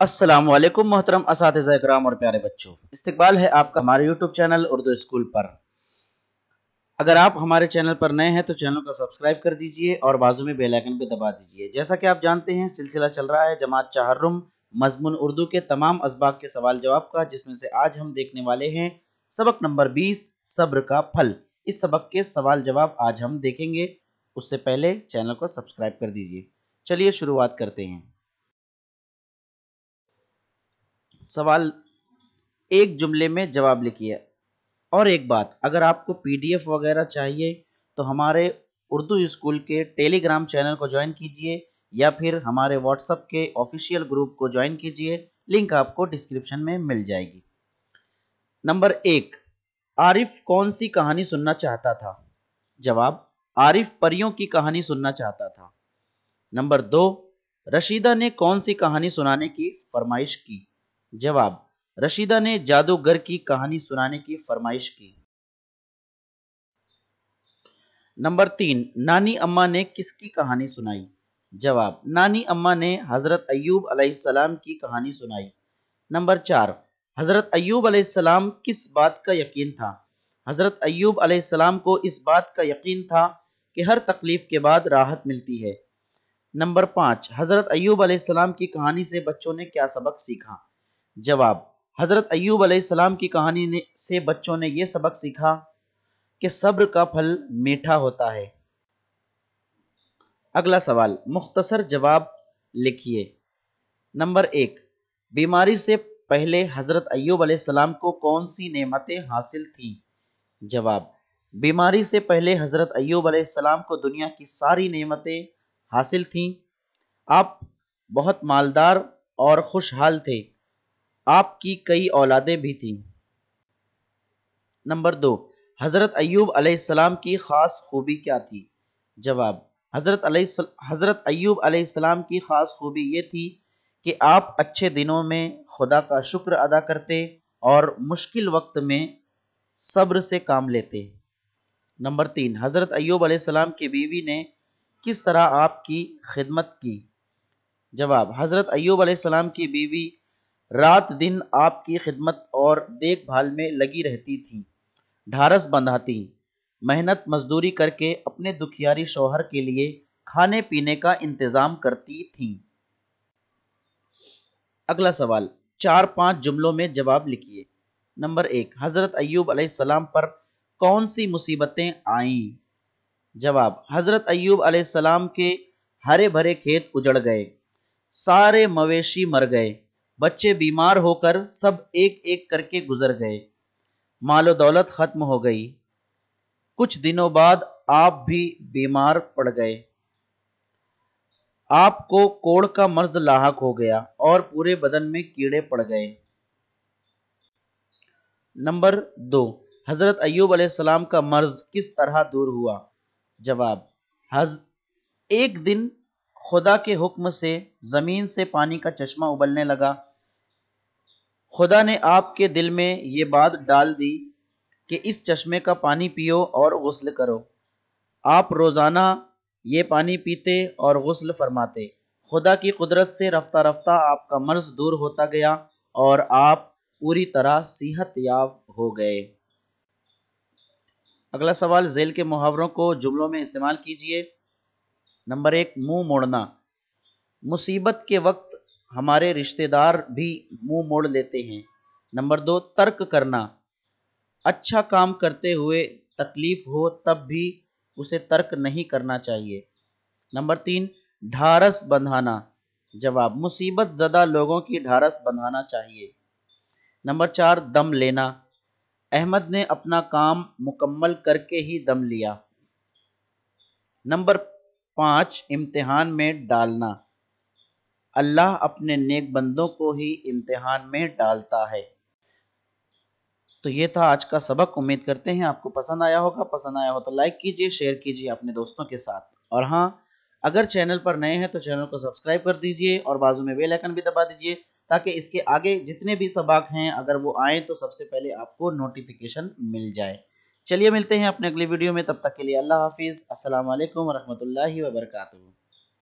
असलम मोहतरम इसम और प्यारे बच्चों इस्तकबाल है आपका हमारे यूट्यूब चैनल उर्दू स्कूल पर अगर आप हमारे चैनल पर नए हैं तो चैनल को सब्सक्राइब कर दीजिए और बाजू में बेल आइकन पर दबा दीजिए जैसा कि आप जानते हैं सिलसिला चल रहा है जमात चाहरुम मजमून उर्दू के तमाम इसबाक के सवाल जवाब का जिसमें से आज हम देखने वाले हैं सबक नंबर बीस सब्र का फल इस सबक के सवाल जवाब आज हम देखेंगे उससे पहले चैनल को सब्सक्राइब कर दीजिए चलिए शुरुआत करते हैं सवाल एक जुमले में जवाब लिखिए और एक बात अगर आपको पीडीएफ वगैरह चाहिए तो हमारे उर्दू स्कूल के टेलीग्राम चैनल को ज्वाइन कीजिए या फिर हमारे व्हाट्सअप के ऑफिशियल ग्रुप को ज्वाइन कीजिए लिंक आपको डिस्क्रिप्शन में मिल जाएगी नंबर एक आरिफ कौन सी कहानी सुनना चाहता था जवाब आरिफ परियों की कहानी सुनना चाहता था नंबर दो रशीदा ने कौन सी कहानी सुनाने की फरमाइश की जवाब रशीदा ने जादूगर की कहानी सुनाने की फरमाइश की नंबर तीन नानी अम्मा ने किसकी कहानी सुनाई जवाब नानी अम्मा ने हज़रत अयूब अलैहिस्सलाम की कहानी सुनाई नंबर चार हज़रत अयूब अलैहिस्सलाम किस बात का यकीन था हज़रत अयूब अलैहिस्सलाम को इस बात का यकीन था कि हर तकलीफ़ के बाद राहत मिलती है नंबर पाँच हज़रत अयूब अलैहिस्सलाम की कहानी से बच्चों ने क्या सबक सीखा जवाब हज़रत अयूब अलैहिस्सलाम की कहानी ने से बच्चों ने यह सबक सीखा कि सब्र का फल मीठा होता है अगला सवाल मुख्तसर जवाब लिखिए नंबर एक बीमारी से पहले हज़रत अयूब अलैहिस्सलाम को कौन सी नेमतें हासिल थीं जवाब बीमारी से पहले हज़रत अयूब अलैहिस्सलाम को दुनिया की सारी नेमतें हासिल थीं आप बहुत मालदार और खुशहाल थे आपकी कई औलादें भी थीं नंबर दो हज़रत अयूब अलैहिस्सलाम की ख़ास खूबी क्या थी जवाब हज़रत हज़रत अयूब अलैहिस्सलाम की ख़ास खूबी ये थी कि आप अच्छे दिनों में खुदा का शुक्र अदा करते और मुश्किल वक्त में सब्र से काम लेते नंबर तीन हज़रत अयूब अलैहिस्सलाम की बीवी ने किस तरह आपकी खिदमत की जवाब हज़रत अयूब अलैहिस्सलाम की बीवी रात दिन आपकी खिदमत और देखभाल में लगी रहती थी ढारस बंधाती मेहनत मजदूरी करके अपने दुखियारी शोहर के लिए खाने पीने का इंतज़ाम करती थी अगला सवाल चार पांच जुमलों में जवाब लिखिए नंबर एक हज़रत अयूब अलैहिस्सलाम पर कौन सी मुसीबतें आईं जवाब हज़रत अयूब अलैहिस्सलाम के हरे भरे खेत उजड़ गए सारे मवेशी मर गए बच्चे बीमार होकर सब एक एक करके गुजर गए मालो दौलत ख़त्म हो गई कुछ दिनों बाद आप भी बीमार पड़ गए आपको कोड़ का मर्ज लाहक हो गया और पूरे बदन में कीड़े पड़ गए नंबर दो हज़रत अयूब सलाम का मर्ज किस तरह दूर हुआ जवाब हज एक दिन खुदा के हुक्म से ज़मीन से पानी का चश्मा उबलने लगा खुदा ने आपके दिल में ये बात डाल दी कि इस चश्मे का पानी पियो और गसल करो आप रोज़ाना ये पानी पीते और गसल फरमाते खुदा की कुदरत से रफ्ता रफ्ता आपका मर्ज दूर होता गया और आप पूरी तरह सेहत याब हो गए अगला सवाल जेल के मुहावरों को जुमलों में इस्तेमाल कीजिए नंबर एक मुंह मोड़ना मुसीबत के वक्त हमारे रिश्तेदार भी मुंह मोड़ लेते हैं नंबर दो तर्क करना अच्छा काम करते हुए तकलीफ हो तब भी उसे तर्क नहीं करना चाहिए नंबर तीन ढारस बंधाना जवाब मुसीबत ज़दा लोगों की ढारस बंधाना चाहिए नंबर चार दम लेना अहमद ने अपना काम मुकम्मल करके ही दम लिया नंबर पाँच इम्तिहान में डालना अल्लाह अपने नेक बंदों को ही इम्तहान में डालता है तो ये था आज का सबक उम्मीद करते हैं आपको पसंद आया होगा पसंद आया हो तो लाइक कीजिए शेयर कीजिए अपने दोस्तों के साथ और हाँ अगर चैनल पर नए हैं तो चैनल को सब्सक्राइब कर दीजिए और बाजू में बेल आइकन भी दबा दीजिए ताकि इसके आगे जितने भी सबाक हैं अगर वो आए तो सबसे पहले आपको नोटिफिकेशन मिल जाए चलिए मिलते हैं अपने अगले वीडियो में तब तक के लिए अल्लाह हाफिज़ असलकम वरहमल वर्का